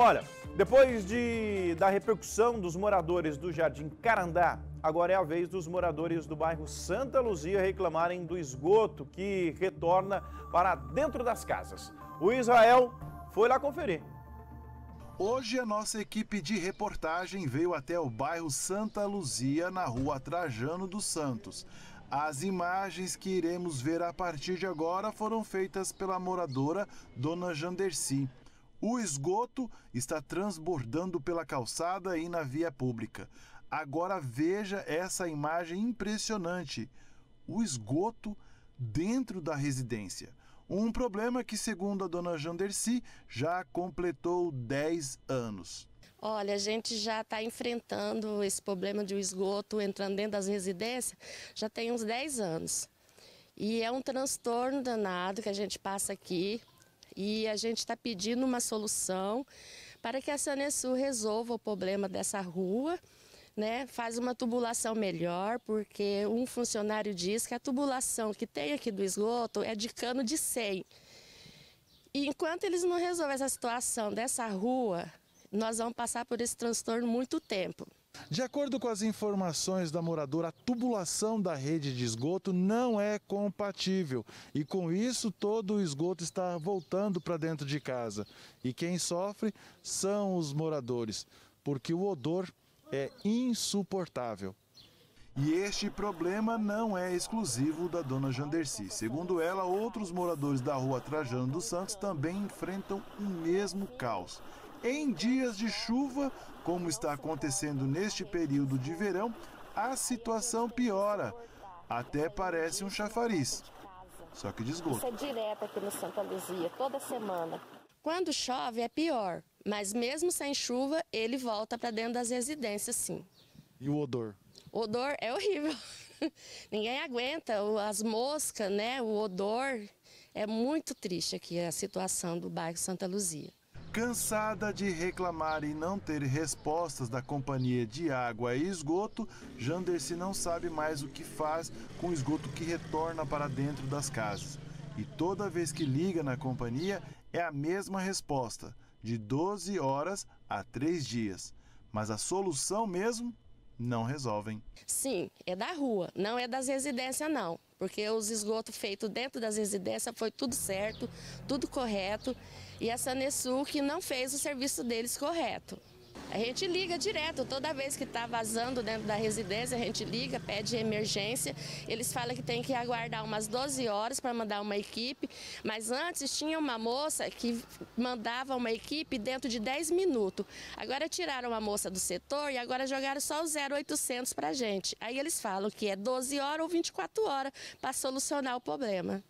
Olha, depois de, da repercussão dos moradores do Jardim Carandá, agora é a vez dos moradores do bairro Santa Luzia reclamarem do esgoto que retorna para dentro das casas. O Israel foi lá conferir. Hoje a nossa equipe de reportagem veio até o bairro Santa Luzia, na rua Trajano dos Santos. As imagens que iremos ver a partir de agora foram feitas pela moradora Dona Janderci. O esgoto está transbordando pela calçada e na via pública. Agora veja essa imagem impressionante: o esgoto dentro da residência. Um problema que, segundo a dona Jandercy, já completou 10 anos. Olha, a gente já está enfrentando esse problema de esgoto entrando dentro das residências já tem uns 10 anos. E é um transtorno danado que a gente passa aqui. E a gente está pedindo uma solução para que a SaneSu resolva o problema dessa rua, né? Faz uma tubulação melhor, porque um funcionário diz que a tubulação que tem aqui do esgoto é de cano de 100. E enquanto eles não resolverem essa situação dessa rua, nós vamos passar por esse transtorno muito tempo. De acordo com as informações da moradora, a tubulação da rede de esgoto não é compatível e com isso todo o esgoto está voltando para dentro de casa. E quem sofre são os moradores, porque o odor é insuportável. E este problema não é exclusivo da dona Jandercy. Segundo ela, outros moradores da rua Trajano dos Santos também enfrentam o mesmo caos. Em dias de chuva, como está acontecendo neste período de verão, a situação piora. Até parece um chafariz. Só que desgosto. Isso é direto aqui no Santa Luzia, toda semana. Quando chove é pior, mas mesmo sem chuva, ele volta para dentro das residências, sim. E o odor? O odor é horrível. Ninguém aguenta, as moscas, né, o odor. É muito triste aqui a situação do bairro Santa Luzia. Cansada de reclamar e não ter respostas da companhia de água e esgoto, Jandercy não sabe mais o que faz com o esgoto que retorna para dentro das casas. E toda vez que liga na companhia é a mesma resposta, de 12 horas a 3 dias. Mas a solução mesmo não resolvem. Sim, é da rua, não é das residências não, porque os esgotos feitos dentro das residências foi tudo certo, tudo correto e a Sanesul que não fez o serviço deles correto. A gente liga direto, toda vez que está vazando dentro da residência, a gente liga, pede emergência. Eles falam que tem que aguardar umas 12 horas para mandar uma equipe, mas antes tinha uma moça que mandava uma equipe dentro de 10 minutos. Agora tiraram a moça do setor e agora jogaram só o 0800 para a gente. Aí eles falam que é 12 horas ou 24 horas para solucionar o problema.